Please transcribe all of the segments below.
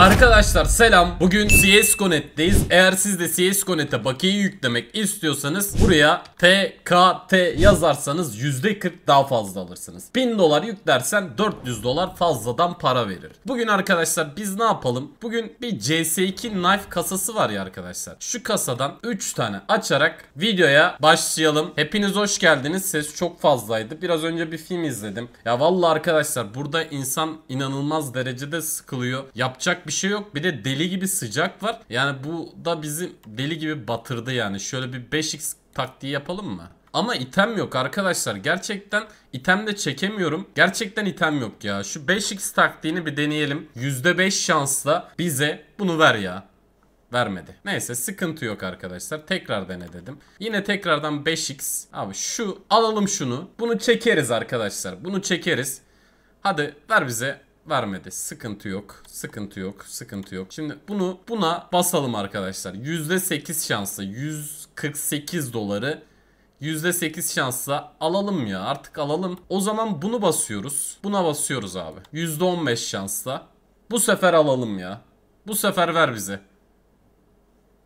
Arkadaşlar selam. Bugün CSGO.net'teyiz. Eğer siz de CSGO.net'e bakiye yüklemek istiyorsanız buraya TKT yazarsanız %40 daha fazla alırsınız. 1000 dolar yüklersen 400 dolar fazladan para verir. Bugün arkadaşlar biz ne yapalım? Bugün bir CS2 knife kasası var ya arkadaşlar. Şu kasadan 3 tane açarak videoya başlayalım. Hepiniz hoş geldiniz. Ses çok fazlaydı. Biraz önce bir film izledim. Ya vallahi arkadaşlar burada insan inanılmaz derecede sıkılıyor. Yapacak bir bir şey yok. Bir de deli gibi sıcak var. Yani bu da bizi deli gibi batırdı yani. Şöyle bir 5x taktiği yapalım mı? Ama item yok arkadaşlar. Gerçekten item de çekemiyorum. Gerçekten item yok ya. Şu 5x taktiğini bir deneyelim. %5 şansla bize bunu ver ya. Vermedi. Neyse sıkıntı yok arkadaşlar. Tekrar dene dedim. Yine tekrardan 5x. Abi şu alalım şunu. Bunu çekeriz arkadaşlar. Bunu çekeriz. Hadi ver bize vermedi. Sıkıntı yok. Sıkıntı yok. Sıkıntı yok. Şimdi bunu buna basalım arkadaşlar. %8 şanslı 148 doları %8 şansla alalım ya artık alalım. O zaman bunu basıyoruz. Buna basıyoruz abi. %15 şansla. Bu sefer alalım ya. Bu sefer ver bize.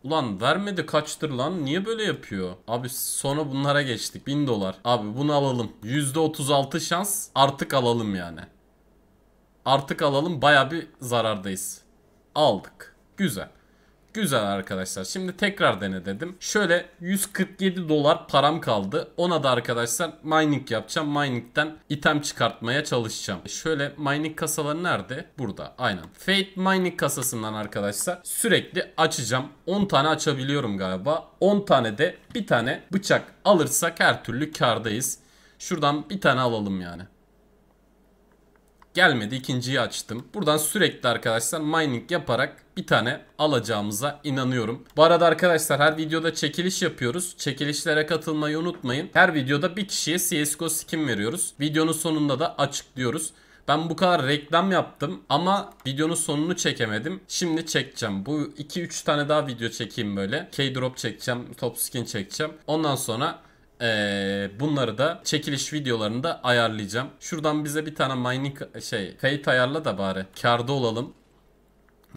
Ulan vermedi kaçtır lan niye böyle yapıyor? Abi sonra bunlara geçtik 1000 dolar. Abi bunu alalım. %36 şans artık alalım yani. Artık alalım baya bir zarardayız. Aldık. Güzel. Güzel arkadaşlar. Şimdi tekrar dene dedim. Şöyle 147 dolar param kaldı. Ona da arkadaşlar mining yapacağım. Mining'den item çıkartmaya çalışacağım. Şöyle mining kasaları nerede? Burada. Aynen. Fate mining kasasından arkadaşlar sürekli açacağım. 10 tane açabiliyorum galiba. 10 tane de bir tane bıçak alırsak her türlü kardayız. Şuradan bir tane alalım yani gelmedi ikinciyi açtım. Buradan sürekli arkadaşlar mining yaparak bir tane alacağımıza inanıyorum. Bu arada arkadaşlar her videoda çekiliş yapıyoruz. Çekilişlere katılmayı unutmayın. Her videoda bir kişiye CSGO skin veriyoruz. Videonun sonunda da açıklıyoruz. Ben bu kadar reklam yaptım ama videonun sonunu çekemedim. Şimdi çekeceğim. Bu 2-3 tane daha video çekeyim böyle. K-drop çekeceğim, top skin çekeceğim. Ondan sonra ee, bunları da çekiliş videolarında ayarlayacağım. Şuradan bize bir tane mining şey kayıt ayarla da bari. Karda olalım.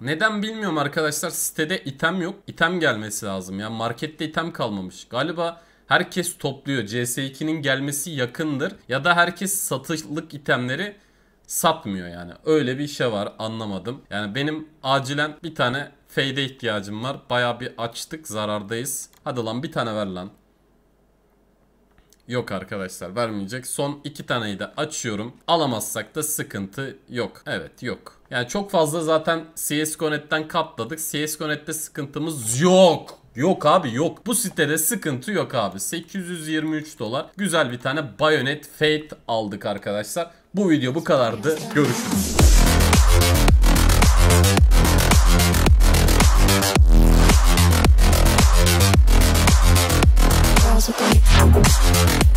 Neden bilmiyorum arkadaşlar sitede item yok. İtem gelmesi lazım ya. Markette item kalmamış. Galiba herkes topluyor. CS2'nin gelmesi yakındır. Ya da herkes satışlık itemleri satmıyor yani. Öyle bir şey var anlamadım. Yani benim acilen bir tane fade'e ihtiyacım var. Baya bir açtık zarardayız. Hadi lan bir tane ver lan yok arkadaşlar vermeyecek. Son iki taneyi de açıyorum. Alamazsak da sıkıntı yok. Evet yok. Yani çok fazla zaten CSGO.net'ten katladık. CSGO.net'te sıkıntımız yok. Yok abi yok. Bu sitede sıkıntı yok abi. 823 dolar. Güzel bir tane Bayonet Fate aldık arkadaşlar. Bu video bu kadardı. Görüşürüz. Thank you.